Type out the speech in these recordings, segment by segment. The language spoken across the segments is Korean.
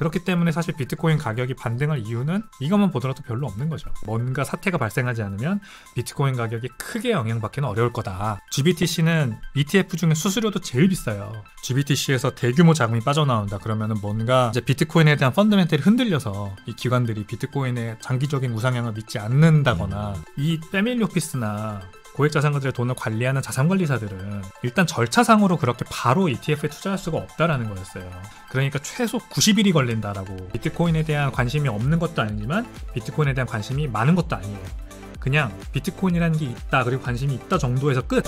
그렇기 때문에 사실 비트코인 가격이 반등할 이유는 이것만 보더라도 별로 없는 거죠. 뭔가 사태가 발생하지 않으면 비트코인 가격이 크게 영향받기는 어려울 거다. GBTC는 ETF 중에 수수료도 제일 비싸요. GBTC에서 대규모 자금이 빠져나온다. 그러면 뭔가 이제 비트코인에 대한 펀드멘탈이 흔들려서 이 기관들이 비트코인의 장기적인 우상향을 믿지 않는다거나 이 패밀리 오피스나 고액자산가들의 돈을 관리하는 자산관리사들은 일단 절차상으로 그렇게 바로 ETF에 투자할 수가 없다라는 거였어요. 그러니까 최소 90일이 걸린다라고 비트코인에 대한 관심이 없는 것도 아니지만 비트코인에 대한 관심이 많은 것도 아니에요. 그냥 비트코인이라는 게 있다 그리고 관심이 있다 정도에서 끝.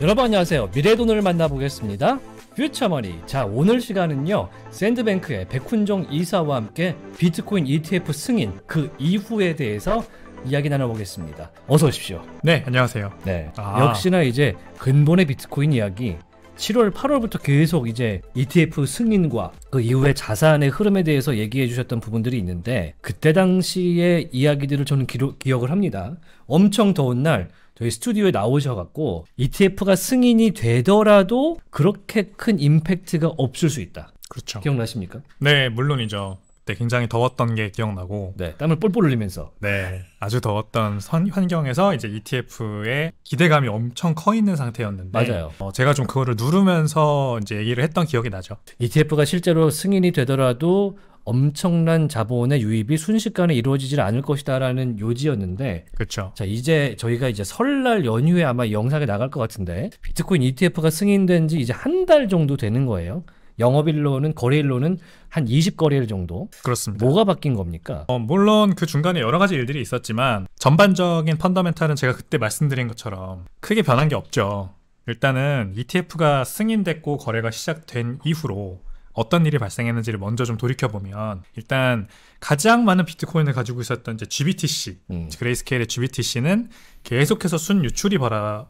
여러분 안녕하세요. 미래돈을 의 만나보겠습니다. 퓨처머니. 자, 오늘 시간은요. 샌드뱅크의 백훈종 이사와 함께 비트코인 ETF 승인 그 이후에 대해서 이야기 나눠보겠습니다. 어서 오십시오. 네, 안녕하세요. 네. 아. 역시나 이제 근본의 비트코인 이야기 7월, 8월부터 계속 이제 ETF 승인과 그 이후에 자산의 흐름에 대해서 얘기해 주셨던 부분들이 있는데 그때 당시의 이야기들을 저는 기록, 기억을 합니다. 엄청 더운 날 저희 스튜디오에 나오셔갖고 ETF가 승인이 되더라도 그렇게 큰 임팩트가 없을 수 있다. 그렇죠. 기억나십니까? 네, 물론이죠. 그때 굉장히 더웠던 게 기억나고 네, 땀을 뻘뻘 흘리면서 네 아주 더웠던 선, 환경에서 이제 ETF의 기대감이 엄청 커 있는 상태였는데 맞아요. 어, 제가 좀 그거를 누르면서 이제 얘기를 했던 기억이 나죠. ETF가 실제로 승인이 되더라도 엄청난 자본의 유입이 순식간에 이루어지질 않을 것이다라는 요지였는데 그렇죠. 자, 이제 저희가 이제 설날 연휴에 아마 영상에 나갈 것 같은데 비트코인 ETF가 승인된 지 이제 한 달 정도 되는 거예요. 영업일로는 거래일로는 한 20거래일 정도. 그렇습니다. 뭐가 바뀐 겁니까? 어, 물론 그 중간에 여러 가지 일들이 있었지만 전반적인 펀더멘탈은 제가 그때 말씀드린 것처럼 크게 변한 게 없죠. 일단은 ETF가 승인됐고 거래가 시작된 이후로 어떤 일이 발생했는지를 먼저 좀 돌이켜보면 일단 가장 많은 비트코인을 가지고 있었던 이제 GBTC 음. 그레이스케일의 GBTC는 계속해서 순유출이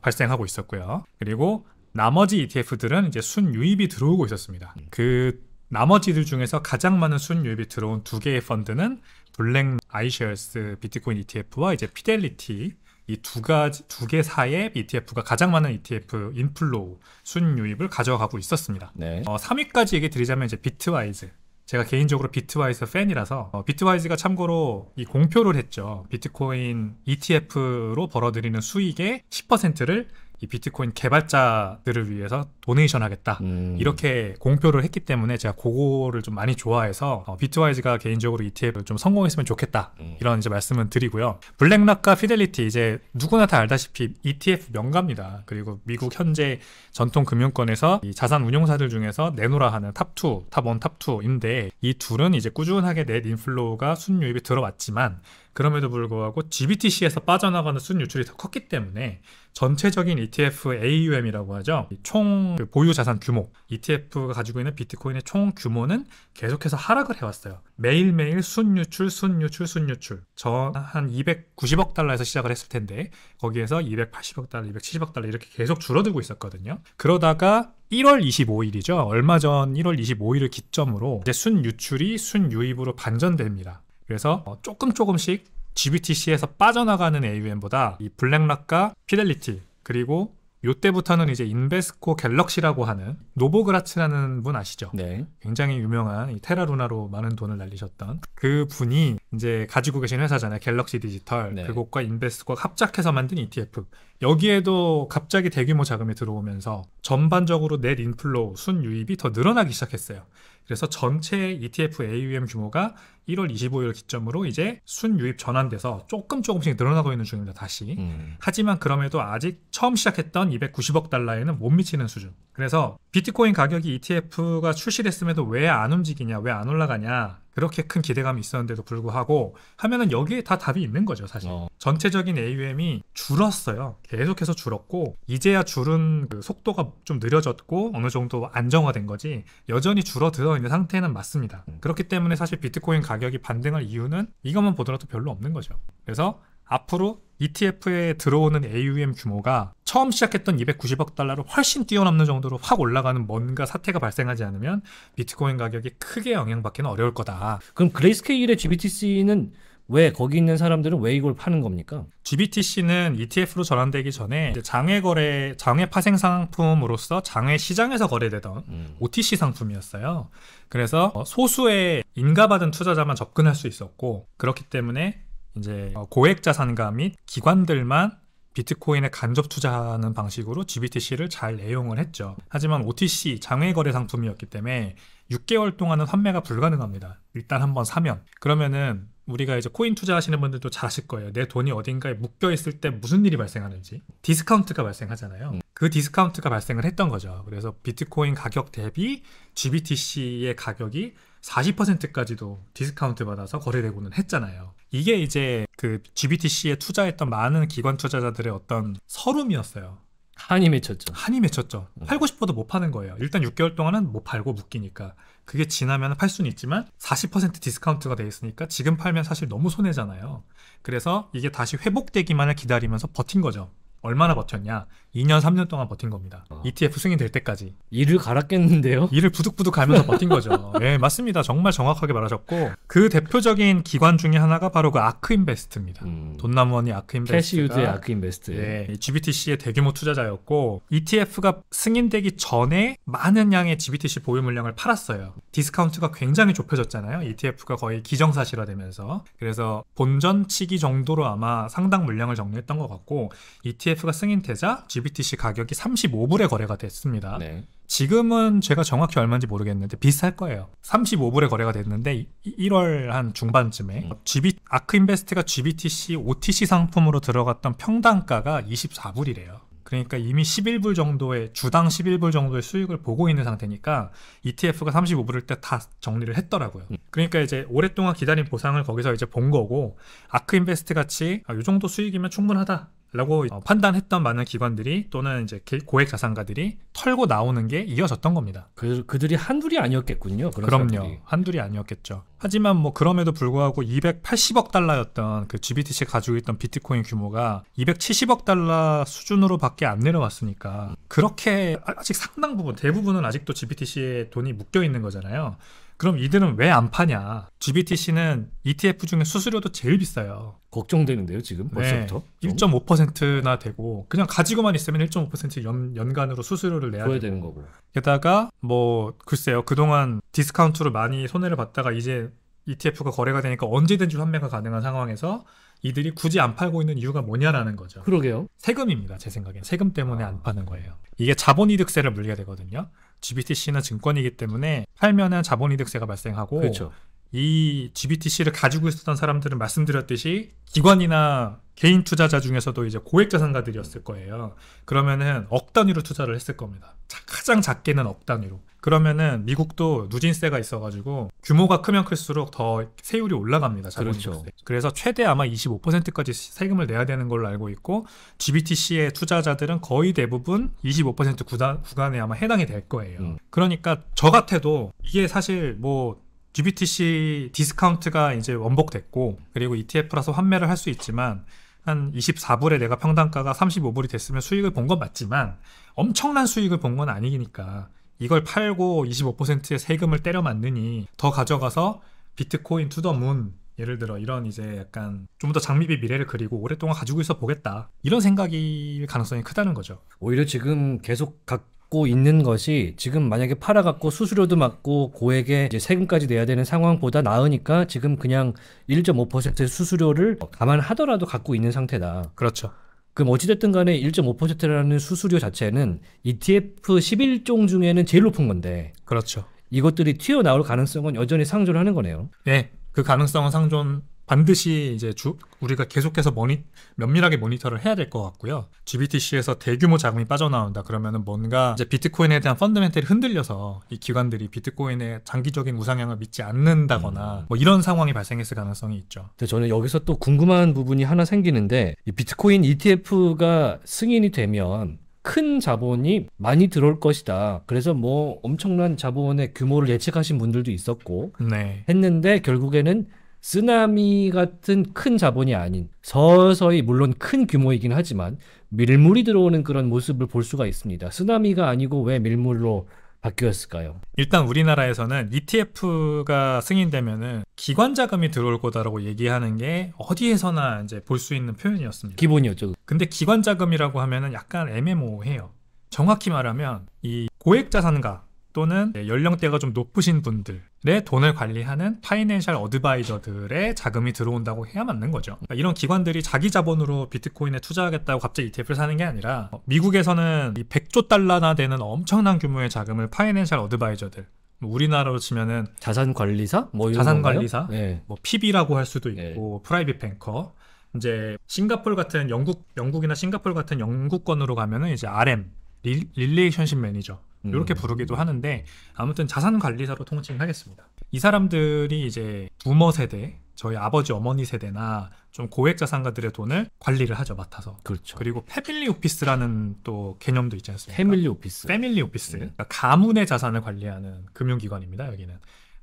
발생하고 있었고요 그리고 나머지 ETF들은 이제 순유입이 들어오고 있었습니다. 음. 그 나머지들 중에서 가장 많은 순유입이 들어온 두 개의 펀드는 블랙 아이쉐어스 비트코인 ETF와 이제 피델리티 이 두 가지 두 개 사의 이 ETF가 가장 많은 ETF 인플로우 순유입을 가져가고 있었습니다. 네. 어, 3위까지 얘기 드리자면 이제 비트와이즈 제가 개인적으로 비트와이즈 팬이라서 어, 비트와이즈가 참고로 이 공표를 했죠. 비트코인 ETF로 벌어들이는 수익의 10%를 이 비트코인 개발자들을 위해서 도네이션 하겠다 음. 이렇게 공표를 했기 때문에 제가 그거를 좀 많이 좋아해서 어, 비트와이즈가 개인적으로 ETF를 좀 성공했으면 좋겠다 음. 이런 이제 말씀을 드리고요 블랙락과 피델리티 이제 누구나 다 알다시피 ETF 명가입니다 그리고 미국 현재 전통 금융권에서 자산 운용사들 중에서 내놓으라 하는 탑2 탑1 탑2인데 이 둘은 이제 꾸준하게 넷 인플로우가 순유입이 들어왔지만 그럼에도 불구하고 GBTC에서 빠져나가는 순 유출이 더 컸기 때문에 전체적인 ETF AUM이라고 하죠. 총그 보유 자산 규모, ETF가 가지고 있는 비트코인의 총 규모는 계속해서 하락을 해왔어요. 매일매일 순유출, 순유출, 순유출. 전 한 290억 달러에서 시작을 했을 텐데 거기에서 280억 달러, 270억 달러 이렇게 계속 줄어들고 있었거든요. 그러다가 1월 25일이죠. 얼마 전 1월 25일을 기점으로 이제 순유출이 순유입으로 반전됩니다. 그래서 어, 조금 조금씩 GBTC에서 빠져나가는 AUM보다 이 블랙락과 피델리티 그리고 요때부터는 이제 인베스코 갤럭시라고 하는 노보그라츠라는 분 아시죠? 네. 굉장히 유명한 테라루나로 많은 돈을 날리셨던 그 분이 이제 가지고 계신 회사잖아요. 갤럭시 디지털. 네. 그곳과 인베스코 합작해서 만든 ETF. 여기에도 갑자기 대규모 자금이 들어오면서 전반적으로 넷 인플로우 순 유입이 더 늘어나기 시작했어요. 그래서 전체 ETF AUM 규모가 1월 25일 기점으로 이제 순유입 전환돼서 조금 조금씩 늘어나고 있는 중입니다. 다시. 음. 하지만 그럼에도 아직 처음 시작했던 290억 달러에는 못 미치는 수준. 그래서 비트코인 가격이 ETF가 출시됐음에도 왜 안 움직이냐, 왜 안 올라가냐 그렇게 큰 기대감이 있었는데도 불구하고 하면은 여기에 다 답이 있는 거죠 사실 어. 전체적인 AUM이 줄었어요 계속해서 줄었고 이제야 줄은 그 속도가 좀 느려졌고 어느 정도 안정화된 거지 여전히 줄어들어 있는 상태는 맞습니다 음. 그렇기 때문에 사실 비트코인 가격이 반등할 이유는 이것만 보더라도 별로 없는 거죠 그래서 앞으로 ETF에 들어오는 AUM 규모가 처음 시작했던 290억 달러로 훨씬 뛰어넘는 정도로 확 올라가는 뭔가 사태가 발생하지 않으면 비트코인 가격이 크게 영향받기는 어려울 거다. 그럼 그레이스케일의 GBTC는 왜 거기 있는 사람들은 왜 이걸 파는 겁니까? GBTC는 ETF로 전환되기 전에 장외 거래, 장외 파생 상품으로서 장외 시장에서 거래되던 음. OTC 상품이었어요. 그래서 어, 소수의 인가받은 투자자만 접근할 수 있었고 그렇기 때문에 이제 어, 고액 자산가 및 기관들만 비트코인에 간접 투자하는 방식으로 GBTC를 잘 애용을 했죠. 하지만 OTC 장외 거래 상품이었기 때문에 6개월 동안은 판매가 불가능합니다. 일단 한번 사면 그러면은 우리가 이제 코인 투자하시는 분들도 잘 아실 거예요. 내 돈이 어딘가에 묶여 있을 때 무슨 일이 발생하는지 디스카운트가 발생하잖아요. 음. 그 디스카운트가 발생을 했던 거죠. 그래서 비트코인 가격 대비 GBTC의 가격이 40%까지도 디스카운트 받아서 거래되고는 했잖아요. 이게 이제 그 GBTC에 투자했던 많은 기관 투자자들의 어떤 서름이었어요. 한이 맺혔죠. 한이 맺혔죠. 음. 팔고 싶어도 못 파는 거예요. 일단 6개월 동안은 못 팔고 묶이니까. 그게 지나면 팔 수는 있지만 40% 디스카운트가 돼 있으니까 지금 팔면 사실 너무 손해잖아요. 그래서 이게 다시 회복되기만을 기다리면서 버틴 거죠. 얼마나 버텼냐? 2년 3년 동안 버틴 겁니다. 아. ETF 승인 될 때까지 이를 갈았겠는데요? 이를 부득부득 가면서 버틴 거죠. 네 맞습니다. 정말 정확하게 말하셨고 그 대표적인 기관 중에 하나가 바로 그 아크인베스트입니다. 음. 돈나무원이 아크인베스트 캐시유드의 아크인베스트. 예, GBTC의 대규모 투자자였고 ETF가 승인되기 전에 많은 양의 GBTC 보유 물량을 팔았어요. 디스카운트가 굉장히 좁혀졌잖아요. ETF가 거의 기정사실화되면서 그래서 본전 치기 정도로 아마 상당 물량을 정리했던 것 같고 ETF ETF가 승인되자 GBTC 가격이 35불에 거래가 됐습니다. 네. 지금은 제가 정확히 얼마인지 모르겠는데 비슷할 거예요. 35불에 거래가 됐는데 1월 한 중반쯤에 음. GB 아크인베스트가 GBTC OTC 상품으로 들어갔던 평당가가 24불이래요. 그러니까 이미 11불 정도의 주당 11불 정도의 수익을 보고 있는 상태니까 ETF가 35불일 때 다 정리를 했더라고요. 음. 그러니까 이제 오랫동안 기다린 보상을 거기서 이제 본 거고 아크인베스트 같이 아, 이 정도 수익이면 충분하다. 라고 어, 판단했던 많은 기관들이 또는 이제 고액 자산가들이 털고 나오는 게 이어졌던 겁니다. 그, 그들이 한둘이 아니었겠군요. 그럼요. 사람들이. 한둘이 아니었겠죠. 하지만 뭐 그럼에도 불구하고 280억 달러였던 그 GBTC 가지고 있던 비트코인 규모가 270억 달러 수준으로밖에 안 내려왔으니까 그렇게 아, 아직 상당 부분 대부분은 아직도 GBTC에 돈이 묶여 있는 거잖아요. 그럼 이들은 왜 안 파냐? GBTC는 ETF 중에 수수료도 제일 비싸요. 걱정되는데요, 지금 네. 벌써부터? 네, 1.5%나 되고 그냥 가지고만 있으면 1.5% 연, 연간으로 수수료를 내야 되는 거고. 게다가 뭐 글쎄요, 그동안 디스카운트로 많이 손해를 봤다가 이제 ETF가 거래가 되니까 언제든지 환매가 가능한 상황에서 이들이 굳이 안 팔고 있는 이유가 뭐냐라는 거죠. 그러게요. 세금입니다. 제 생각엔 세금 때문에 아... 안 파는 거예요. 이게 자본이득세를 물게 되거든요. GBTC나 증권이기 때문에 팔면은 자본이득세가 발생하고 그렇죠. 이 GBTC를 가지고 있었던 사람들은 말씀드렸듯이 기관이나 개인 투자자 중에서도 이제 고액 자산가들이었을 거예요. 그러면은 억 단위로 투자를 했을 겁니다. 가장 작게는 억 단위로. 그러면은 미국도 누진세가 있어가지고 규모가 크면 클수록 더 세율이 올라갑니다. 그렇죠. 그래서 최대 아마 25%까지 세금을 내야 되는 걸로 알고 있고 GBTC의 투자자들은 거의 대부분 25% 구간, 구간에 아마 해당이 될 거예요. 음. 그러니까 저 같아도 이게 사실 뭐 GBTC 디스카운트가 이제 원복됐고 그리고 ETF라서 환매를 할 수 있지만 한 24불에 내가 평단가가 35불이 됐으면 수익을 본 건 맞지만 엄청난 수익을 본 건 아니니까 이걸 팔고 25%의 세금을 때려 맞느니 더 가져가서 비트코인 투더문 예를 들어 이런 이제 약간 좀 더장밋비 미래를 그리고 오랫동안 가지고 있어 보겠다 이런 생각일 가능성이 크다는 거죠. 오히려 지금 계속 각 받고 있는 것이 지금 만약에 팔아갖고 수수료도 맞고 고액의 이제 세금까지 내야 되는 상황보다 나으니까 지금 그냥 1.5%의 수수료를 감안하더라도 갖고 있는 상태다. 그렇죠. 그럼 어찌됐든 간에 1.5%라는 수수료 자체는 ETF 11종 중에는 제일 높은 건데. 그렇죠. 이것들이 튀어나올 가능성은 여전히 상존하는 거네요. 네. 그 가능성은 상존 반드시 이제 주, 우리가 계속해서 머니, 면밀하게 모니터를 해야 될 것 같고요. GBTC에서 대규모 자금이 빠져나온다. 그러면은 뭔가 이제 비트코인에 대한 펀드멘털이 흔들려서 이 기관들이 비트코인의 장기적인 우상향을 믿지 않는다거나 음. 뭐 이런 상황이 발생했을 가능성이 있죠. 근데 저는 여기서 또 궁금한 부분이 하나 생기는데 이 비트코인 ETF가 승인이 되면 큰 자본이 많이 들어올 것이다. 그래서 뭐 엄청난 자본의 규모를 예측하신 분들도 있었고 네. 했는데 결국에는 쓰나미 같은 큰 자본이 아닌 서서히 물론 큰 규모이긴 하지만 밀물이 들어오는 그런 모습을 볼 수가 있습니다. 쓰나미가 아니고 왜 밀물로 바뀌었을까요? 일단 우리나라에서는 ETF가 승인되면은 기관 자금이 들어올 거다라고 얘기하는 게 어디에서나 이제 볼 수 있는 표현이었습니다. 기본이었죠. 근데 기관 자금이라고 하면은 약간 애매모호해요. 정확히 말하면 이 고액 자산가 또는 네, 연령대가 좀 높으신 분들의 돈을 관리하는 파이낸셜 어드바이저들의 자금이 들어온다고 해야 맞는 거죠. 그러니까 이런 기관들이 자기 자본으로 비트코인에 투자하겠다고 갑자기 ETF를 사는 게 아니라 어, 미국에서는 이 100조 달러나 되는 엄청난 규모의 자금을 파이낸셜 어드바이저들 뭐 우리나라로 치면은 자산 관리사 뭐 자산 관리사 네. 뭐 PB라고 할 수도 네. 있고 네. 프라이빗 뱅커 이제 싱가폴 같은 영국 영국이나 싱가폴 같은 영국권으로 가면은 이제 RM 리, 릴레이션십 매니저 이렇게 음. 부르기도 하는데 아무튼 자산 관리사로 통칭하겠습니다. 이 사람들이 이제 부모 세대, 저희 아버지 어머니 세대나 좀 고액 자산가들의 돈을 관리를 하죠 맡아서. 그렇죠. 그리고 패밀리 오피스라는 또 개념도 있지 않습니까? 패밀리 오피스. 패밀리 오피스. 네. 그러니까 가문의 자산을 관리하는 금융기관입니다 여기는.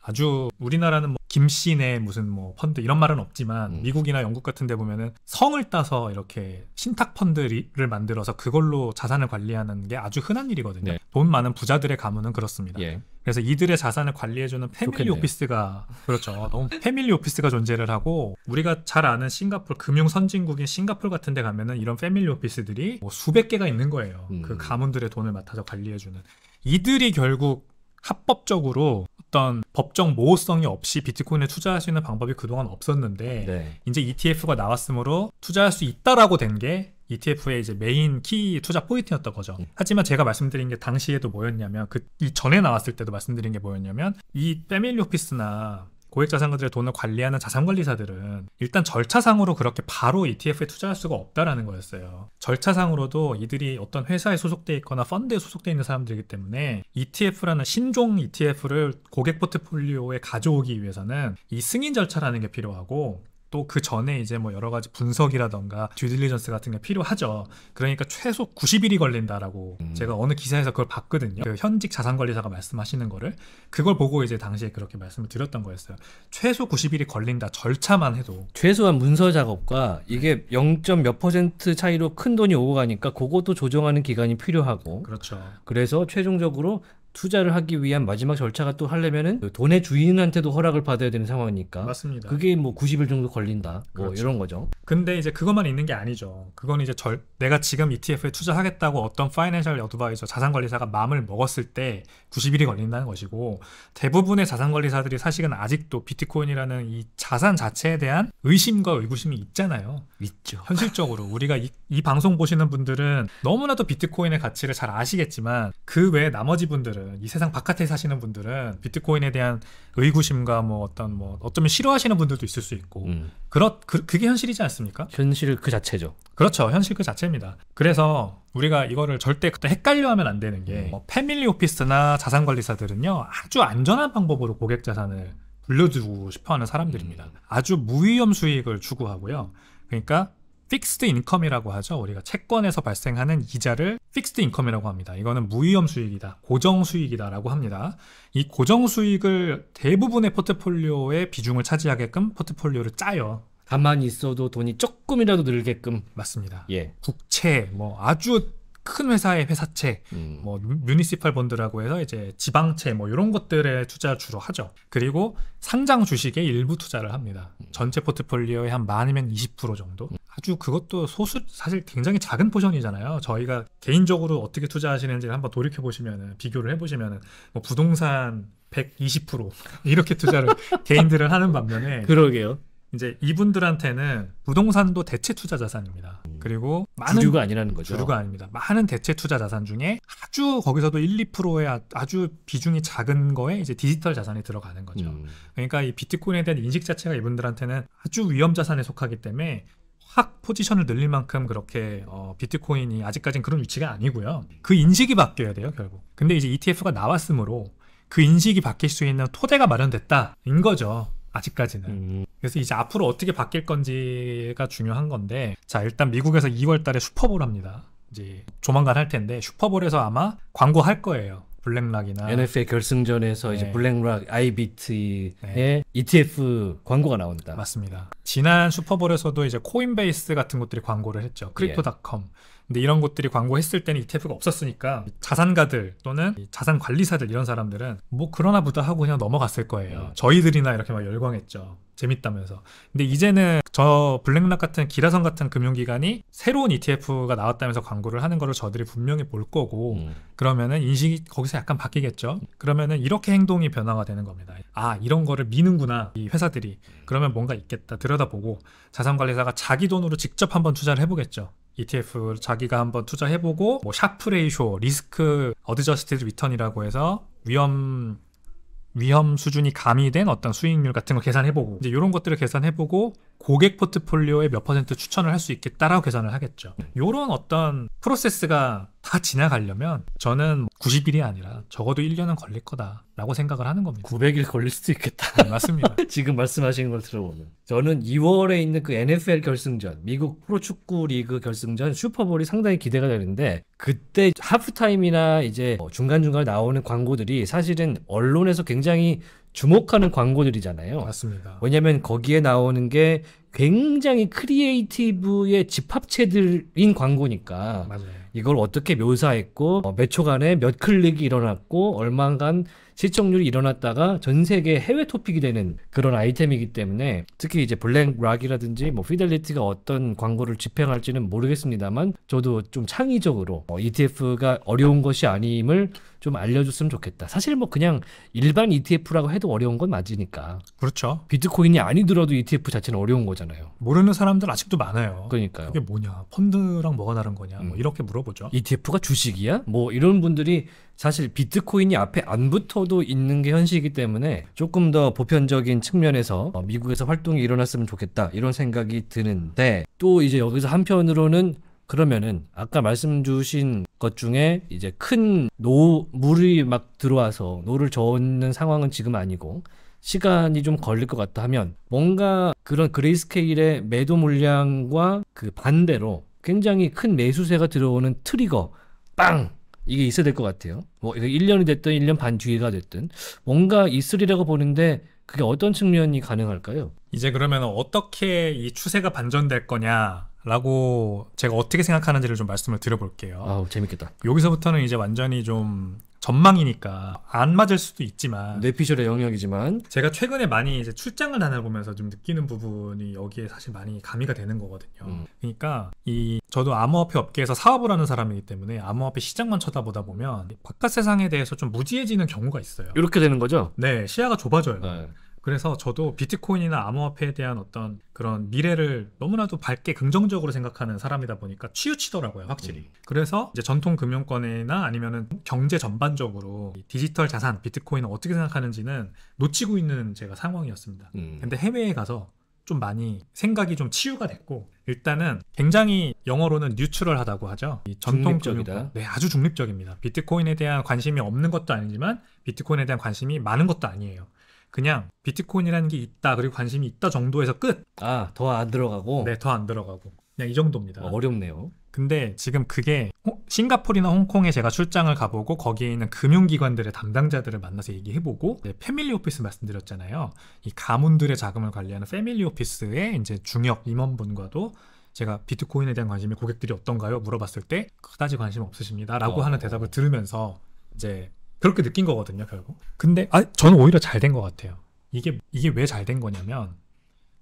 아주 우리나라는 뭐 김씨네 무슨 뭐 펀드 이런 말은 없지만 음. 미국이나 영국 같은 데 보면은 성을 따서 이렇게 신탁 펀드를 만들어서 그걸로 자산을 관리하는 게 아주 흔한 일이거든요. 네. 돈 많은 부자들의 가문은 그렇습니다. 예. 그래서 이들의 자산을 관리해주는 패밀리 좋겠네요. 오피스가 그렇죠. 너무 패밀리 오피스가 존재를 하고 우리가 잘 아는 싱가폴 금융 선진국인 싱가폴 같은 데 가면은 이런 패밀리 오피스들이 뭐 수백 개가 있는 거예요. 그 음. 그 가문들의 돈을 맡아서 관리해주는 이들이 결국 합법적으로 어떤 법적 모호성이 없이 비트코인에 투자할 수 있는 방법이 그동안 없었는데 네. 이제 ETF가 나왔으므로 투자할 수 있다라고 된 게 ETF의 이제 메인 키 투자 포인트였던 거죠. 네. 하지만 제가 말씀드린 게 당시에도 뭐였냐면 그 전에 나왔을 때도 말씀드린 게 뭐였냐면 이 패밀리 오피스나 고액 자산가들의 돈을 관리하는 자산관리사들은 일단 절차상으로 그렇게 바로 ETF에 투자할 수가 없다라는 거였어요. 절차상으로도 이들이 어떤 회사에 소속돼 있거나 펀드에 소속돼 있는 사람들이기 때문에 ETF라는 신종 ETF를 고객 포트폴리오에 가져오기 위해서는 이 승인 절차라는 게 필요하고 또그 전에 이제 뭐 여러 가지 분석이라던가 듀딜리전스 같은 게 필요하죠. 그러니까 최소 90일이 걸린다라고 음. 제가 어느 기사에서 그걸 봤거든요. 그 현직 자산관리사가 말씀하시는 거를 그걸 보고 이제 당시에 그렇게 말씀을 드렸던 거였어요. 최소 90일이 걸린다 절차만 해도 최소한 문서 작업과 이게 0.몇 퍼센트 차이로 큰 돈이 오고 가니까 그것도 조정하는 기간이 필요하고 그렇죠. 그래서 최종적으로 투자를 하기 위한 마지막 절차가 또 하려면은 그 돈의 주인한테도 허락을 받아야 되는 상황이니까. 맞습니다. 그게 뭐 90일 정도 걸린다. 뭐 그렇죠. 이런 거죠. 근데 이제 그것만 있는 게 아니죠. 그건 이제 절, 내가 지금 ETF에 투자하겠다고 어떤 파이낸셜 어드바이저 자산관리사가 마음을 먹었을 때 90일이 걸린다는 것이고 대부분의 자산관리사들이 사실은 아직도 비트코인이라는 이 자산 자체에 대한 의심과 의구심이 있잖아요. 있죠. 현실적으로 우리가 이, 이 방송 보시는 분들은 너무나도 비트코인의 가치를 잘 아시겠지만 그 외에 나머지 분들은 분들은 이 세상 바깥에 사시는 분들은 비트코인에 대한 의구심과 뭐 어떤 뭐 어쩌면 싫어하시는 분들도 있을 수 있고 음. 그렇 그, 그게 현실이지 않습니까? 현실 그 자체죠. 그렇죠. 현실 그 자체입니다. 그래서 우리가 이거를 절대 헷갈려하면 안 되는 게뭐 네. 패밀리 오피스나 자산 관리사들은요 아주 안전한 방법으로 고객 자산을 불러주고 싶어하는 사람들입니다. 음. 아주 무위험 수익을 추구하고요. 그러니까 픽스드 인컴이라고 하죠. 우리가 채권에서 발생하는 이자를 픽스드 인컴이라고 합니다. 이거는 무위험 수익이다, 고정 수익이다라고 합니다. 이 고정 수익을 대부분의 포트폴리오의 비중을 차지하게끔 포트폴리오를 짜요. 가만히 있어도 돈이 조금이라도 늘게끔 맞습니다. 예. 국채 뭐 아주 큰 회사의 회사채, 음. 뭐 뮤니시팔 본드라고 해서 이제 지방채 뭐 이런 것들에 투자 주로 하죠. 그리고 상장 주식에 일부 투자를 합니다. 음. 전체 포트폴리오의 한 많으면 20% 정도. 아주 그것도 소수 사실 굉장히 작은 포션이잖아요. 저희가 개인적으로 어떻게 투자하시는지 한번 돌이켜 보시면 비교를 해 보시면 뭐 부동산 120% 이렇게 투자를 개인들은 하는 반면에 그러게요. 이제 이분들한테는 부동산도 대체 투자 자산입니다. 그리고 많은 주류가 아니라는 거죠. 주류가 아닙니다. 많은 대체 투자 자산 중에 아주 거기서도 1, 2%의 아, 아주 비중이 작은 거에 이제 디지털 자산이 들어가는 거죠. 음. 그러니까 이 비트코인에 대한 인식 자체가 이분들한테는 아주 위험 자산에 속하기 때문에 확 포지션을 늘릴 만큼 그렇게 어, 비트코인이 아직까지는 그런 위치가 아니고요. 그 인식이 바뀌어야 돼요, 결국. 근데 이제 ETF가 나왔으므로 그 인식이 바뀔 수 있는 토대가 마련됐다인 거죠. 아직까지는. 음. 그래서 이제 앞으로 어떻게 바뀔 건지가 중요한 건데, 자, 일단 미국에서 2월 달에 슈퍼볼 합니다. 이제 조만간 할 텐데, 슈퍼볼에서 아마 광고할 거예요. 블랙락이나 NFL 결승전에서 네. 이제 블랙락, 아이비트의 네. ETF 광고가 나온다. 맞습니다. 지난 슈퍼볼에서도 이제 코인베이스 같은 것들이 광고를 했죠. 예. 크립토닷컴. 예. 근데 이런 곳들이 광고했을 때는 ETF가 없었으니까 자산가들 또는 자산 관리사들 이런 사람들은 뭐 그러나 보다 하고 그냥 넘어갔을 거예요. 네. 저희들이나 이렇게 막 열광했죠. 재밌다면서. 근데 이제는 저 블랙락 같은 기라성 같은 금융기관이 새로운 ETF가 나왔다면서 광고를 하는 거를 저들이 분명히 볼 거고 음. 그러면은 인식이 거기서 약간 바뀌겠죠. 그러면은 이렇게 행동이 변화가 되는 겁니다. 아 이런 거를 미는구나 이 회사들이. 그러면 뭔가 있겠다 들여다보고 자산관리사가 자기 돈으로 직접 한번 투자를 해보겠죠. ETF 를 자기가 한번 투자해보고 뭐 샤프 레이쇼, 리스크 어드저스티드 리턴이라고 해서 위험 위험 수준이 가미된 어떤 수익률 같은 걸 계산해보고 이제 이런 것들을 계산해보고 고객 포트폴리오에 몇 퍼센트 추천을 할 수 있겠다라고 계산을 하겠죠. 이런 어떤 프로세스가 다 지나가려면 저는 90일이 아니라 적어도 1년은 걸릴 거다라고 생각을 하는 겁니다. 900일 걸릴 수도 있겠다. 네, 맞습니다. 지금 말씀하시는 걸 들어보면 저는 2월에 있는 그 NFL 결승전, 미국 프로축구 리그 결승전 슈퍼볼이 상당히 기대가 되는데 그때 하프타임이나 이제 뭐 중간중간 나오는 광고들이 사실은 언론에서 굉장히 주목하는 광고들이잖아요. 맞습니다. 왜냐면 거기에 나오는 게 굉장히 크리에이티브의 집합체들인 광고니까. 맞아요. 이걸 어떻게 묘사했고 어, 몇 초간에 몇 클릭이 일어났고 얼마간 시청률이 일어났다가 전 세계 해외 토픽이 되는 그런 아이템이기 때문에 특히 이제 블랙락이라든지 뭐 피델리티가 어떤 광고를 집행할지는 모르겠습니다만 저도 좀 창의적으로 어, ETF가 어려운 것이 아님을 좀 알려줬으면 좋겠다. 사실 뭐 그냥 일반 ETF라고 해도 어려운 건 맞으니까. 그렇죠. 비트코인이 아니더라도 ETF 자체는 어려운 거잖아요. 모르는 사람들 아직도 많아요. 그러니까요. 그게 뭐냐, 펀드랑 뭐가 다른 거냐, 뭐 음. 뭐 이렇게 물어보죠. ETF가 주식이야? 뭐 이런 분들이 사실 비트코인이 앞에 안 붙어도 있는 게 현실이기 때문에 조금 더 보편적인 측면에서 어, 미국에서 활동이 일어났으면 좋겠다 이런 생각이 드는데 또 이제 여기서 한편으로는 그러면은 아까 말씀 주신 것 중에 이제 큰 노 물이 막 들어와서 노를 저는 상황은 지금 아니고 시간이 좀 걸릴 것 같다 하면 뭔가 그런 그레이스케일의 매도 물량과 그 반대로 굉장히 큰 매수세가 들어오는 트리거 빵 이게 있어야 될 것 같아요. 뭐 1년이 됐든 1년 반 뒤가 됐든 뭔가 있으리라고 보는데 그게 어떤 측면이 가능할까요? 이제 그러면 어떻게 이 추세가 반전될 거냐라고 제가 어떻게 생각하는지를 좀 말씀을 드려볼게요. 아 재밌겠다. 여기서부터는 이제 완전히 좀 전망이니까 안 맞을 수도 있지만 뇌피셜의 영역이지만 제가 최근에 많이 이제 출장을 다녀보면서 좀 느끼는 부분이 여기에 사실 많이 가미가 되는 거거든요. 음. 그러니까 이 저도 암호화폐 업계에서 사업을 하는 사람이기 때문에 암호화폐 시장만 쳐다보다 보면 바깥 세상에 대해서 좀 무지해지는 경우가 있어요. 이렇게 되는 거죠? 네, 시야가 좁아져요. 네. 그래서 저도 비트코인이나 암호화폐에 대한 어떤 그런 미래를 너무나도 밝게 긍정적으로 생각하는 사람이다 보니까 치우치더라고요, 확실히. 음. 그래서 이제 전통 금융권이나 아니면은 경제 전반적으로 디지털 자산, 비트코인을 어떻게 생각하는지는 놓치고 있는 제가 상황이었습니다. 음. 근데 해외에 가서 좀 많이 생각이 좀 치유가 됐고 일단은 굉장히 영어로는 뉴트럴하다고 하죠. 이 전통 중립적이다. 네, 아주 중립적입니다. 비트코인에 대한 관심이 없는 것도 아니지만 비트코인에 대한 관심이 많은 것도 아니에요. 그냥 비트코인이라는 게 있다 그리고 관심이 있다 정도에서 끝. 아, 더 안 들어가고. 네, 더 안 들어가고. 그냥 이 정도입니다. 어, 어렵네요. 근데 지금 그게 싱가포르나 홍콩에 제가 출장을 가보고 거기에 있는 금융기관들의 담당자들을 만나서 얘기해보고 네, 패밀리 오피스 말씀드렸잖아요. 이 가문들의 자금을 관리하는 패밀리 오피스의 이제 중역 임원분과도 제가 비트코인에 대한 관심이 고객들이 어떤가요? 물어봤을 때 그다지 관심 없으십니다라고 어. 하는 대답을 들으면서 이제 그렇게 느낀 거거든요, 결국. 근데 아, 저는 오히려 잘 된 것 같아요. 이게 이게 왜 잘 된 거냐면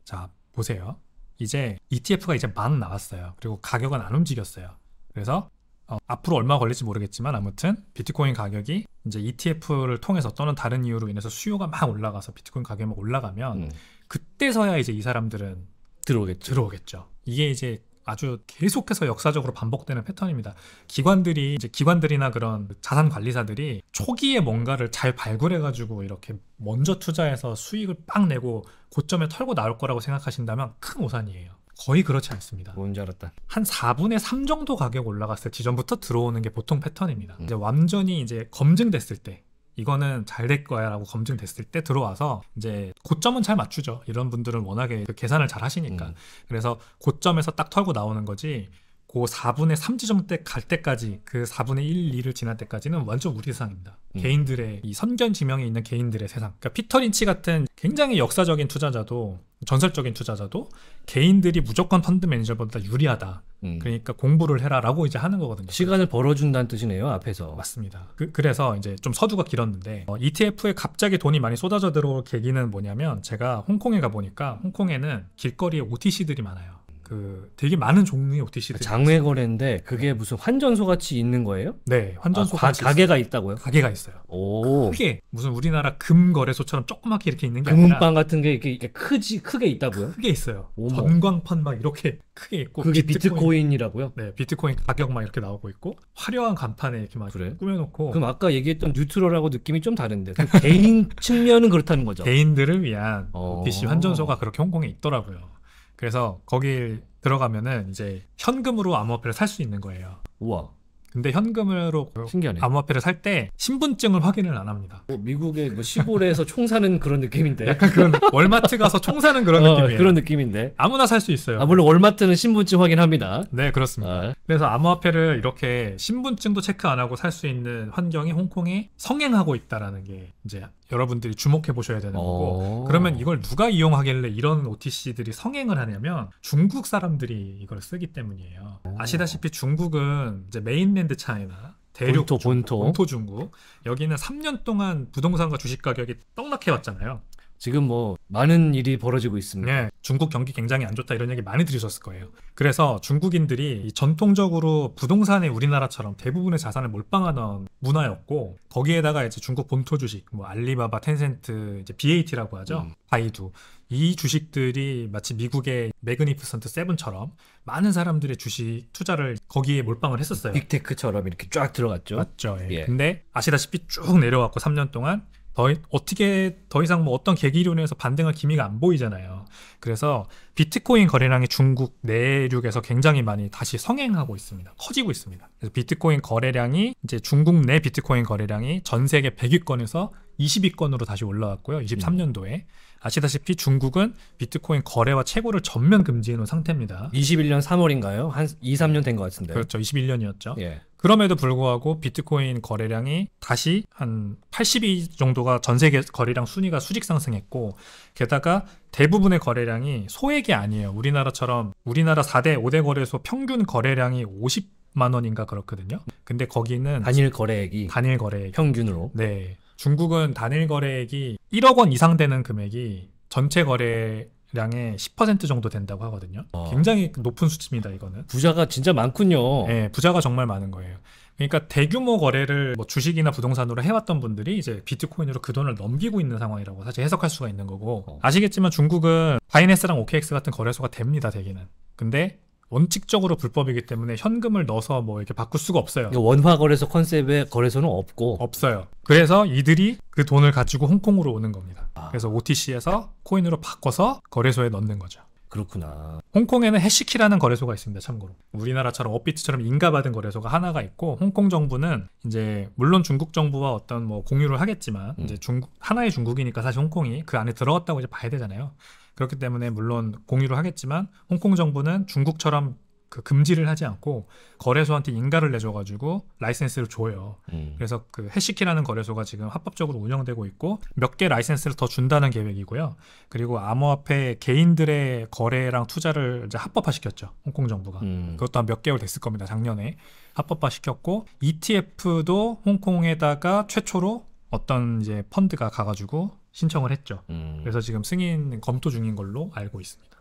자 보세요. 이제 ETF가 이제 막 나왔어요. 그리고 가격은 안 움직였어요. 그래서 어, 앞으로 얼마 걸릴지 모르겠지만 아무튼 비트코인 가격이 이제 ETF를 통해서 또는 다른 이유로 인해서 수요가 막 올라가서 비트코인 가격이 막 올라가면 음. 그때서야 이제 이 사람들은 들어오겠죠. 들어오겠죠. 이게 이제 아주 계속해서 역사적으로 반복되는 패턴입니다. 기관들이 이제 기관들이나 그런 자산 관리사들이 초기에 뭔가를 잘 발굴해가지고 이렇게 먼저 투자해서 수익을 빵 내고 고점에 털고 나올 거라고 생각하신다면 큰 오산이에요. 거의 그렇지 않습니다. 뭔지 알았다. 한 4분의 3 정도 가격 올라갔을 지점부터 들어오는 게 보통 패턴입니다. 음. 이제 완전히 이제 검증됐을 때 이거는 잘 될 거야라고 검증됐을 때 들어와서 이제 고점은 잘 맞추죠. 이런 분들은 워낙에 그 계산을 잘 하시니까. 음. 그래서 고점에서 딱 털고 나오는 거지. 그 4분의 3 지점 대갈 때까지 그 4분의 1, 2를 지날 때까지는 완전 우리 세상입니다. 음. 개인들의 이 선견 지명에 있는 개인들의 세상. 그러니까 피터 린치 같은 굉장히 역사적인 투자자도 전설적인 투자자도 개인들이 무조건 펀드 매니저보다 유리하다. 음. 그러니까 공부를 해라라고 이제 하는 거거든요. 시간을 벌어준다는 뜻이네요 앞에서. 맞습니다. 그, 래서 이제 좀 서두가 길었는데 어, ETF에 갑자기 돈이 많이 쏟아져 들어올 계기는 뭐냐면 제가 홍콩에 가 보니까 홍콩에는 길거리에 OTC들이 많아요. 그 되게 많은 종류의 OTC들 아, 장외 거래인데 그게 네. 무슨 환전소 같이 있는 거예요? 네, 환전소 아, 가, 가게가 있어요. 있다고요? 가게가 있어요. 오. 크게 무슨 우리나라 금 거래소처럼 조그맣게 이렇게 있는 게금방 아니라 금빵 같은 게 이렇게, 이게 크지 크게 있다고요? 크게 있어요. 어머. 전광판 막 이렇게 크게 있고 그게 비트코인, 이라고요 네, 비트코인 가격 막 이렇게 나오고 있고 화려한 간판에 이렇게 막 그래? 꾸며놓고 그럼 아까 얘기했던 뉴트럴하고 느낌이 좀 다른데 그 개인 측면은 그렇다는 거죠? 개인들을 위한 어. OTC 환전소가 그렇게 홍콩에 있더라고요. 그래서 거기 들어가면은 이제 현금으로 암호화폐를 살 수 있는 거예요. 우와. 근데 현금으로 신기하네. 암호화폐를 살 때 신분증을 확인을 안 합니다. 뭐 미국의 뭐 시골에서 총 사는 그런 느낌인데. 약간 그런 월마트 가서 총 사는 그런 어, 느낌이에요. 그런 느낌인데. 아무나 살 수 있어요. 아, 물론 월마트는 신분증 확인합니다. 네, 그렇습니다. 아. 그래서 암호화폐를 이렇게 신분증도 체크 안 하고 살 수 있는 환경이 홍콩이 성행하고 있다라는 게 이제 여러분들이 주목해 보셔야 되는 거고 오. 어. 그러면 이걸 누가 이용하길래 이런 OTC들이 성행을 하냐면 중국 사람들이 이걸 쓰기 때문이에요. 오. 어. 아시다시피 중국은 이제 메인랜드 차이나 대륙 본토, 본토. 본토 중국 여기는 3년 동안 부동산과 주식 가격이 떡락해 왔잖아요. 지금 뭐 많은 일이 벌어지고 있습니다. 네, 중국 경기 굉장히 안 좋다 이런 얘기 많이 들으셨을 거예요. 그래서 중국인들이 전통적으로 부동산에 우리나라처럼 대부분의 자산을 몰빵하던 문화였고 거기에다가 이제 중국 본토 주식, 뭐 알리바바, 텐센트, 이제 BAT라고 하죠, 음. 바이두 이 주식들이 마치 미국의 매그니피선트 세븐처럼 많은 사람들의 주식 투자를 거기에 몰빵을 했었어요. 빅테크처럼 이렇게 쫙 들어갔죠. 맞죠. 예. 예. 근데 아시다시피 쭉 내려왔고 3년 동안 더 어떻게 더 이상 뭐 어떤 계기로 인해서 반등할 기미가 안 보이잖아요. 그래서 비트코인 거래량이 중국 내륙에서 굉장히 많이 다시 성행하고 있습니다. 커지고 있습니다. 그래서 비트코인 거래량이 이제 중국 내 비트코인 거래량이 전 세계 100위권에서 20위권으로 다시 올라왔고요. 23년도에 음. 아시다시피 중국은 비트코인 거래와 채굴을 전면 금지해 놓은 상태입니다. 21년 3월인가요? 한 2, 3년 된 것 같은데. 그렇죠. 21년이었죠. 예. 그럼에도 불구하고 비트코인 거래량이 다시 한 80위 정도가 전 세계 거래량 순위가 수직 상승했고 게다가 대부분의 거래량이 소액이 아니에요. 우리나라처럼 우리나라 4대 5대 거래소 평균 거래량이 50만 원인가 그렇거든요. 근데 거기는 단일 거래액이 단일 거래액 평균으로 네. 중국은 단일 거래액이 1억 원 이상 되는 금액이 전체 거래 양의10% 정도 된다고 하거든요. 어. 굉장히 높은 수치입니다, 이거는. 부자가 진짜 많군요. 네, 부자가 정말 많은 거예요. 그러니까 대규모 거래를 뭐 주식이나 부동산으로 해왔던 분들이 이제 비트코인으로 그 돈을 넘기고 있는 상황이라고 사실 해석할 수가 있는 거고 어. 아시겠지만 중국은 바이낸스랑 OKX 같은 거래소가 됩니다, 대기는. 근데 원칙적으로 불법이기 때문에 현금을 넣어서 뭐 이렇게 바꿀 수가 없어요. 원화 거래소 컨셉의 거래소는 없고 없어요. 그래서 이들이 그 돈을 가지고 홍콩으로 오는 겁니다. 아. 그래서 OTC에서 코인으로 바꿔서 거래소에 넣는 거죠. 그렇구나. 홍콩에는 해시키라는 거래소가 있습니다. 참고로 우리나라처럼 업비트처럼 인가받은 거래소가 하나가 있고 홍콩 정부는 이제 물론 중국 정부와 어떤 뭐 공유를 하겠지만 음. 이제 중 하나의 중국이니까 사실 홍콩이 그 안에 들어갔다고 이제 봐야 되잖아요. 그렇기 때문에 물론 공유를 하겠지만 홍콩 정부는 중국처럼 그 금지를 하지 않고 거래소한테 인가를 내줘가지고 라이센스를 줘요. 음. 그래서 그 해시키라는 거래소가 지금 합법적으로 운영되고 있고 몇 개 라이센스를 더 준다는 계획이고요. 그리고 암호화폐 개인들의 거래랑 투자를 이제 합법화시켰죠. 홍콩 정부가 음. 그것도 한 몇 개월 됐을 겁니다. 작년에 합법화시켰고 ETF도 홍콩에다가 최초로 어떤 이제 펀드가 가가지고 신청을 했죠. 음. 그래서 지금 승인 검토 중인 걸로 알고 있습니다.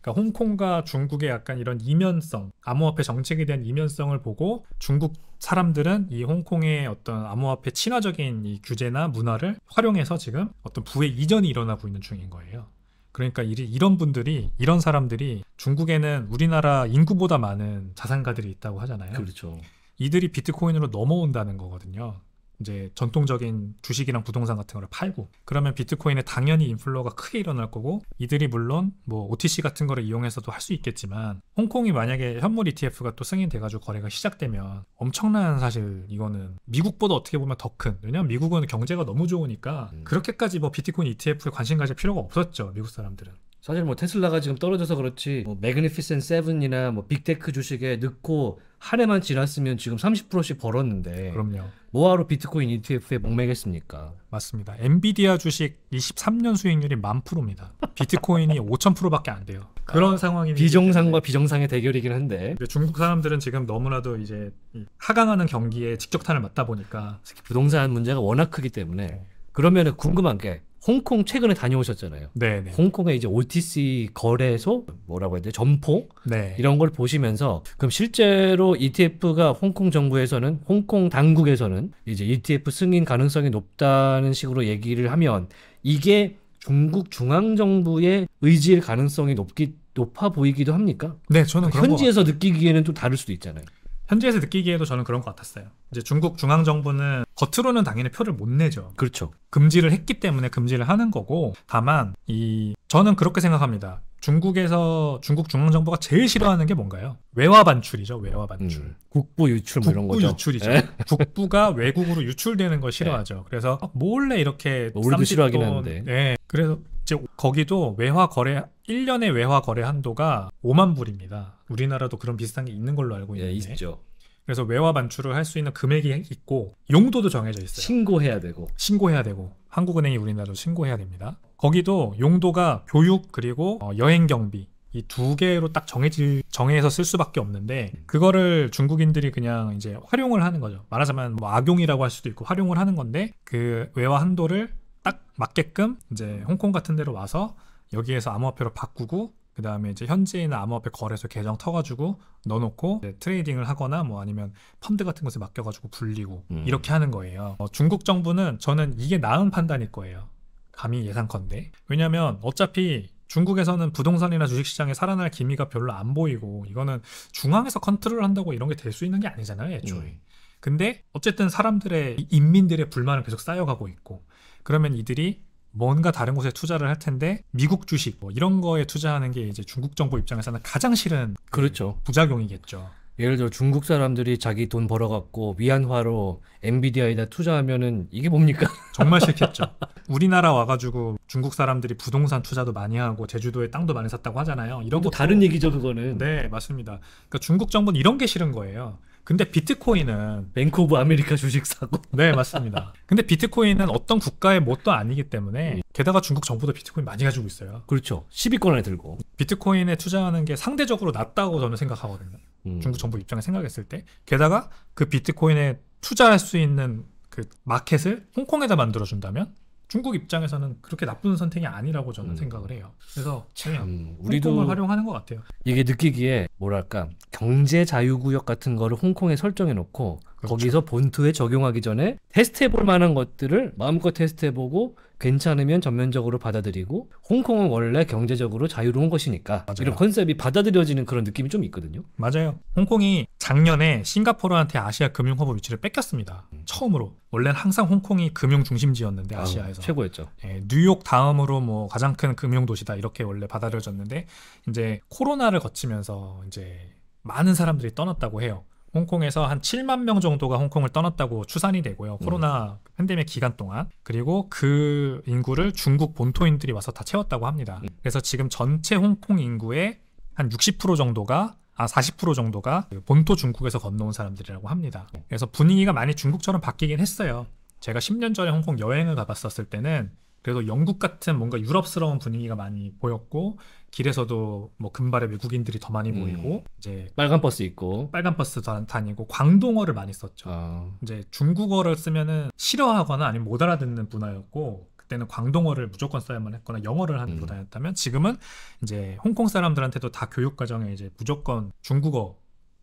그러니까 홍콩과 중국의 약간 이런 이면성, 암호화폐 정책에 대한 이면성을 보고 중국 사람들은 이 홍콩의 어떤 암호화폐 친화적인 이 규제나 문화를 활용해서 지금 어떤 부의 이전이 일어나고 있는 중인 거예요. 그러니까 이런 분들이 이런 사람들이 중국에는 우리나라 인구보다 많은 자산가들이 있다고 하잖아요. 그렇죠. 이들이 비트코인으로 넘어온다는 거거든요. 이제 전통적인 주식이랑 부동산 같은 거를 팔고 그러면 비트코인에 당연히 인플루어가 크게 일어날 거고 이들이 물론 뭐 OTC 같은 거를 이용해서도 할 수 있겠지만 홍콩이 만약에 현물 ETF가 또 승인돼 가지고 거래가 시작되면 엄청난 사실 이거는 미국보다 어떻게 보면 더 큰 왜냐면 미국은 경제가 너무 좋으니까 음. 그렇게까지 뭐 비트코인 ETF에 관심 가질 필요가 없었죠 미국 사람들은 사실 뭐 테슬라가 지금 떨어져서 그렇지 뭐 매그니피센 세븐이나 뭐 빅테크 주식에 넣고 한 해만 지났으면 지금 30%씩 벌었는데 그럼요. 뭐하러 비트코인 ETF에 목매겠습니까? 맞습니다. 엔비디아 주식 23년 수익률이 만 프로입니다. 비트코인이 5천 프로밖에 안 돼요. 그런 아, 상황이 비정상과 비정상의 대결이긴 한데 중국 사람들은 지금 너무나도 이제 하강하는 경기에 직격탄을 맞다 보니까 특히 부동산 문제가 워낙 크기 때문에 그러면 궁금한 게 홍콩 최근에 다녀오셨잖아요. 네, 네. 홍콩의 이제 OTC 거래소 뭐라고 해야 돼? 점포 네. 이런 걸 보시면서 그럼 실제로 ETF가 홍콩 정부에서는 홍콩 당국에서는 이제 ETF 승인 가능성이 높다는 식으로 얘기를 하면 이게 중국 중앙 정부의 의지일 가능성이 높기 높아 보이기도 합니까? 네, 저는 현지에서 느끼기에는 또 다를 수도 있잖아요. 현지에서 느끼기에도 저는 그런 것 같았어요. 이제 중국 중앙 정부는 겉으로는 당연히 표를 못 내죠. 그렇죠. 금지를 했기 때문에 금지를 하는 거고 다만 이 저는 그렇게 생각합니다. 중국에서 중국 중앙 정부가 제일 싫어하는 게 뭔가요? 외화 반출이죠. 외화 반출. 음, 국부 유출 뭐 이런 거죠. 국부 유출이죠. 에? 예. 국부가 외국으로 유출되는 걸 싫어하죠. 예. 그래서 아, 몰래 이렇게 몰도 뭐 싫어하긴 하는데. 네. 예. 그래서 이제 거기도 외화 거래 1년의 외화 거래 한도가 5만 불입니다. 우리나라도 그런 비슷한 게 있는 걸로 알고 예, 있는데. 예, 있죠. 그래서 외화 반출을 할 수 있는 금액이 있고 용도도 정해져 있어요. 신고해야 되고. 신고해야 되고. 한국은행이 우리나라도 신고해야 됩니다. 거기도 용도가 교육 그리고 어, 여행 경비 이 두 개로 딱 정해질 정해서 쓸 수밖에 없는데 음. 그거를 중국인들이 그냥 이제 활용을 하는 거죠. 말하자면 뭐 악용이라고 할 수도 있고 활용을 하는 건데 그 외화 한도를 딱 맞게끔 이제 홍콩 같은 데로 와서 여기에서 암호화폐로 바꾸고 그 다음에 이제 현지인 암호화폐 거래소 계정 터가지고 넣어놓고 트레이딩을 하거나 뭐 아니면 펀드 같은 곳에 맡겨가지고 불리고 음. 이렇게 하는 거예요. 어, 중국 정부는 저는 이게 나은 판단일 거예요. 감히 예상컨대. 왜냐면 어차피 중국에서는 부동산이나 주식시장에 살아날 기미가 별로 안 보이고 이거는 중앙에서 컨트롤한다고 이런 게 될 수 있는 게 아니잖아요, 애초에. 음. 근데 어쨌든 사람들의 인민들의 불만은 계속 쌓여가고 있고 그러면 이들이 뭔가 다른 곳에 투자를 할 텐데 미국 주식 뭐 이런 거에 투자하는 게 이제 중국 정부 입장에서는 가장 싫은 그 그렇죠. 부작용이겠죠. 예를 들어 중국 사람들이 자기 돈 벌어갖고 위안화로 엔비디아에다 투자하면은 이게 뭡니까? 정말 싫겠죠. 우리나라 와가지고 중국 사람들이 부동산 투자도 많이 하고 제주도에 땅도 많이 샀다고 하잖아요. 이런 거 다른 얘기죠 그거는. 네 맞습니다. 그러니까 중국 정부는 이런 게 싫은 거예요. 근데 비트코인은 뱅크 오브 아메리카 주식 사고. 네 맞습니다. 근데 비트코인은 어떤 국가의 뭣도 아니기 때문에 음. 게다가 중국 정부도 비트코인 많이 가지고 있어요. 그렇죠. 10위권 안에 들고. 비트코인에 투자하는 게 상대적으로 낮다고 저는 생각하거든요. 음. 중국 정부 입장에 생각했을 때 게다가 그 비트코인에 투자할 수 있는 그 마켓을 홍콩에다 만들어준다면 중국 입장에서는 그렇게 나쁜 선택이 아니라고 저는 음. 생각을 해요. 그래서 참 우리도 활용하는 것 같아요. 이게 느끼기에 뭐랄까 경제 자유구역 같은 거를 홍콩에 설정해 놓고 그렇죠. 거기서 본투에 적용하기 전에 테스트해 볼 만한 것들을 마음껏 테스트해 보고 괜찮으면 전면적으로 받아들이고 홍콩은 원래 경제적으로 자유로운 것이니까 맞아요. 이런 컨셉이 받아들여지는 그런 느낌이 좀 있거든요. 맞아요. 홍콩이 작년에 싱가포르한테 아시아 금융 허브 위치를 뺏겼습니다. 음. 처음으로. 원래는 항상 홍콩이 금융 중심지였는데 아시아에서 아, 최고였죠. 예, 뉴욕 다음으로 뭐 가장 큰 금융 도시다 이렇게 원래 받아들여졌는데 이제 코로나를 거치면서 이제 많은 사람들이 떠났다고 해요. 홍콩에서 한 7만 명 정도가 홍콩을 떠났다고 추산이 되고요. 음. 코로나 음. 팬데믹 기간 동안. 그리고 그 인구를 중국 본토인들이 와서 다 채웠다고 합니다. 음. 그래서 지금 전체 홍콩 인구의 한 60% 정도가 아, 40% 정도가 그 본토 중국에서 건너온 사람들이라고 합니다. 음. 그래서 분위기가 많이 중국처럼 바뀌긴 했어요. 제가 10년 전에 홍콩 여행을 가봤었을 때는 그래도 영국 같은 뭔가 유럽스러운 분위기가 많이 보였고 길에서도 뭐 금발의 외국인들이 더 많이 보이고 음. 이제 빨간 버스 있고 빨간 버스 다니고 광동어를 많이 썼죠. 아. 이제 중국어를 쓰면은 싫어하거나 아니면 못 알아듣는 문화였고 그때는 광동어를 무조건 써야만 했거나 영어를 하는 음. 분야였다면 지금은 이제 홍콩 사람들한테도 다 교육 과정에 이제 무조건 중국어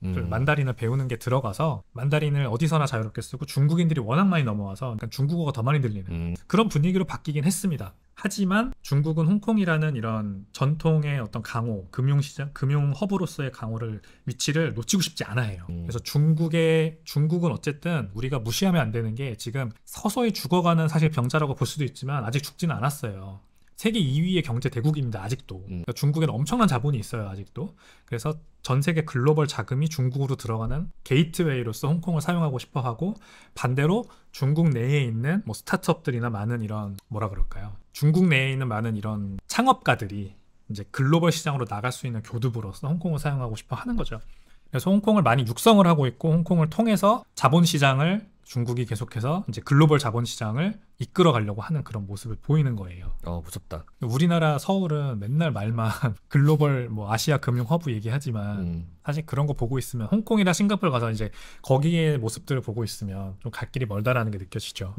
음. 만다린을 배우는 게 들어가서 만다린을 어디서나 자유롭게 쓰고 중국인들이 워낙 많이 넘어와서 그러니까 중국어가 더 많이 들리는 음. 그런 분위기로 바뀌긴 했습니다. 하지만 중국은 홍콩이라는 이런 전통의 어떤 강호, 금융시장, 금융 허브로서의 강호를 위치를 놓치고 싶지 않아요. 음. 그래서 중국의 중국은 어쨌든 우리가 무시하면 안 되는 게 지금 서서히 죽어가는 사실 병자라고 볼 수도 있지만 아직 죽지는 않았어요. 세계 2위의 경제 대국입니다. 아직도 음. 그러니까 중국에는 엄청난 자본이 있어요. 아직도 그래서 전 세계 글로벌 자금이 중국으로 들어가는 게이트웨이로서 홍콩을 사용하고 싶어하고 반대로 중국 내에 있는 뭐 스타트업들이나 많은 이런 뭐라 그럴까요? 중국 내에 있는 많은 이런 창업가들이 이제 글로벌 시장으로 나갈 수 있는 교두보로서 홍콩을 사용하고 싶어 하는 거죠. 그래서 홍콩을 많이 육성을 하고 있고 홍콩을 통해서 자본 시장을 중국이 계속해서 이제 글로벌 자본 시장을 이끌어 가려고 하는 그런 모습을 보이는 거예요. 어, 무섭다. 우리나라 서울은 맨날 말만 글로벌 뭐 아시아 금융 허브 얘기하지만 음. 사실 그런 거 보고 있으면 홍콩이나 싱가폴 가서 이제 거기의 모습들을 보고 있으면 좀 갈 길이 멀다라는 게 느껴지죠.